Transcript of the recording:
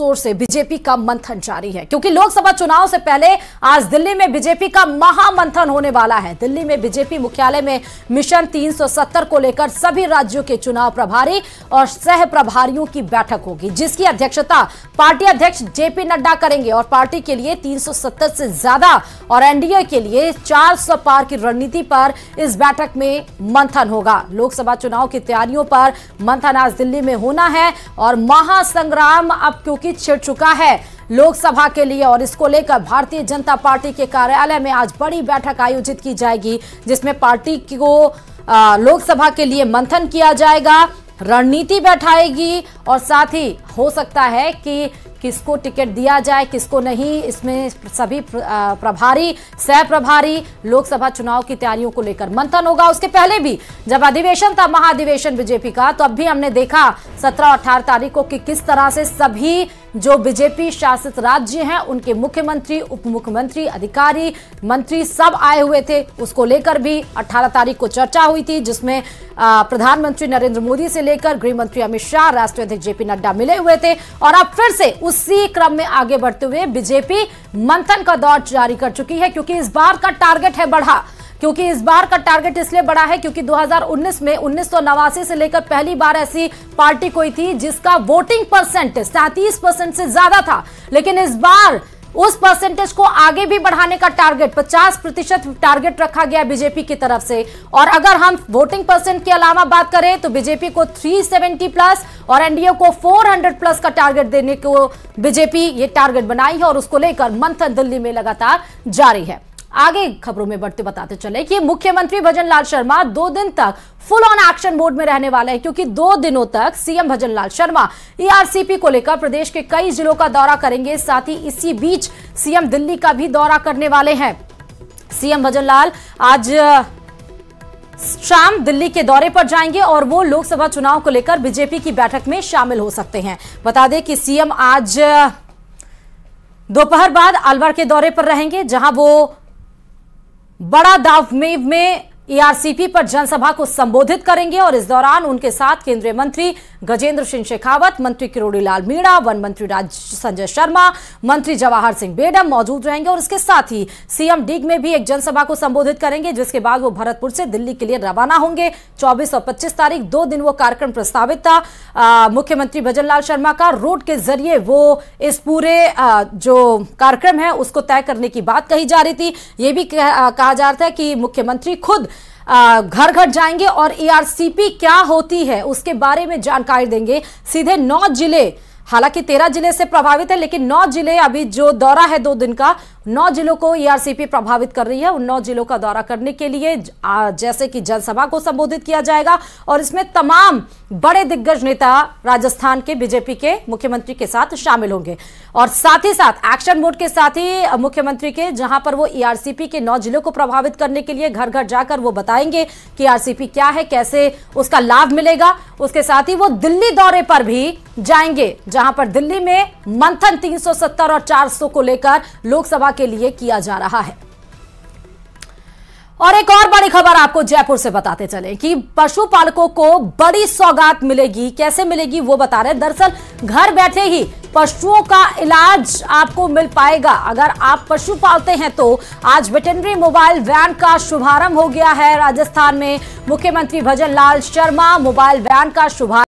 जोर से बीजेपी का मंथन जारी है क्योंकि लोकसभा चुनाव से पहले आज दिल्ली में बीजेपी का महामंथन होने वाला है दिल्ली में बीजेपी मुख्यालय में मिशन 370 को लेकर सभी राज्यों के चुनाव प्रभारी और सह प्रभारियों की बैठक होगी जिसकी अध्यक्षता पार्टी अध्यक्ष जेपी नड्डा करेंगे और पार्टी के लिए तीन से ज्यादा और एनडीए के लिए चार पार की रणनीति पर इस बैठक में मंथन होगा लोकसभा चुनाव की तैयारियों पर मंथन आज दिल्ली में होना है और महासंग्राम अब क्योंकि की छिड़ चुका है लोकसभा के लिए और इसको लेकर भारतीय जनता पार्टी के कार्यालय में आज बड़ी बैठक आयोजित की जाएगी जिसमें पार्टी को लोकसभा के लिए मंथन किया जाएगा रणनीति बैठाएगी और साथ ही हो सकता है कि किसको टिकट दिया जाए किसको नहीं इसमें सभी प्रभारी सह प्रभारी लोकसभा चुनाव की तैयारियों को लेकर मंथन होगा उसके पहले भी जब अधिवेशन था महाधिवेशन बीजेपी का तो अब भी हमने देखा सत्रह अठारह तारीख को कि किस तरह से सभी जो बीजेपी शासित राज्य हैं उनके मुख्यमंत्री उप मुख्यमंत्री अधिकारी मंत्री सब आए हुए थे उसको लेकर भी 18 तारीख को चर्चा हुई थी जिसमें प्रधानमंत्री नरेंद्र मोदी से लेकर गृह मंत्री अमित शाह राष्ट्रीय अध्यक्ष जेपी नड्डा मिले हुए थे और अब फिर से उस उसी क्रम में आगे बढ़ते हुए बीजेपी मंथन का दौर जारी कर चुकी है क्योंकि इस बार का टारगेट है बढ़ा क्योंकि इस बार का टारगेट इसलिए बड़ा है क्योंकि 2019 में उन्नीस से लेकर पहली बार ऐसी पार्टी कोई थी जिसका वोटिंग परसेंट सैंतीस परसेंट से ज्यादा था लेकिन इस बार उस परसेंटेज को आगे भी बढ़ाने का टारगेट 50 प्रतिशत टारगेट रखा गया बीजेपी की तरफ से और अगर हम वोटिंग परसेंट के अलावा बात करें तो बीजेपी को 370 प्लस और एनडीए को 400 प्लस का टारगेट देने को बीजेपी ये टारगेट बनाई है और उसको लेकर मंथन दिल्ली में लगातार जारी है आगे खबरों में बढ़ते बताते चले कि मुख्यमंत्री भजन लाल शर्मा दो दिन तक फुल ऑन एक्शन मोड में रहने वाले हैं क्योंकि दो दिनों तक CM Bhajan Lal Sharma ERCP e को लेकर प्रदेश के कई जिलों का दौरा करेंगे साथ ही इसी बीच सीएम दिल्ली का भी दौरा करने वाले हैं सीएम भजन लाल आज शाम दिल्ली के दौरे पर जाएंगे और वो लोकसभा चुनाव को लेकर बीजेपी की बैठक में शामिल हो सकते हैं बता दें कि सीएम आज दोपहर बाद अलवर के दौरे पर रहेंगे जहां वो बड़ा मेव में ईआरसीपी पर जनसभा को संबोधित करेंगे और इस दौरान उनके साथ केंद्रीय मंत्री गजेंद्र सिंह शेखावत मंत्री किरोड़ी लाल मीणा वन मंत्री राज संजय शर्मा मंत्री जवाहर सिंह बेडम मौजूद रहेंगे और इसके साथ ही सीएम डीग में भी एक जनसभा को संबोधित करेंगे जिसके बाद वो भरतपुर से दिल्ली के लिए रवाना होंगे चौबीस और पच्चीस तारीख दो दिन वो कार्यक्रम प्रस्तावित था मुख्यमंत्री भजन लाल शर्मा का रोड के जरिए वो इस पूरे आ, जो कार्यक्रम है उसको तय करने की बात कही जा रही थी ये भी कहा जा रहा था कि मुख्यमंत्री खुद घर घर जाएंगे और ईआरसीपी e क्या होती है उसके बारे में जानकारी देंगे सीधे नौ जिले हालांकि तेरह जिले से प्रभावित है लेकिन नौ जिले अभी जो दौरा है दो दिन का नौ जिलों को ईआरसीपी e प्रभावित कर रही है उन नौ जिलों का दौरा करने के लिए जैसे कि जनसभा को संबोधित किया जाएगा और इसमें तमाम बड़े दिग्गज नेता राजस्थान के बीजेपी के मुख्यमंत्री के साथ शामिल होंगे और साथ ही साथ एक्शन मोड के साथ ही मुख्यमंत्री के जहां पर वो ईआरसीपी e के नौ जिलों को प्रभावित करने के लिए घर घर जाकर वो बताएंगे कि ईआरसीपी e क्या है कैसे उसका लाभ मिलेगा उसके साथ ही वो दिल्ली दौरे पर भी जाएंगे जहां पर दिल्ली में मंथन 370 और 400 को लेकर लोकसभा के लिए किया जा रहा है और एक और बड़ी खबर आपको जयपुर से बताते चले कि पशुपालकों को बड़ी सौगात मिलेगी कैसे मिलेगी वो बता रहे दरअसल घर बैठे ही पशुओं का इलाज आपको मिल पाएगा अगर आप पशु पालते हैं तो आज वेटनरी मोबाइल वैन का शुभारंभ हो गया है राजस्थान में मुख्यमंत्री भजन लाल शर्मा मोबाइल वैन का शुभारंभ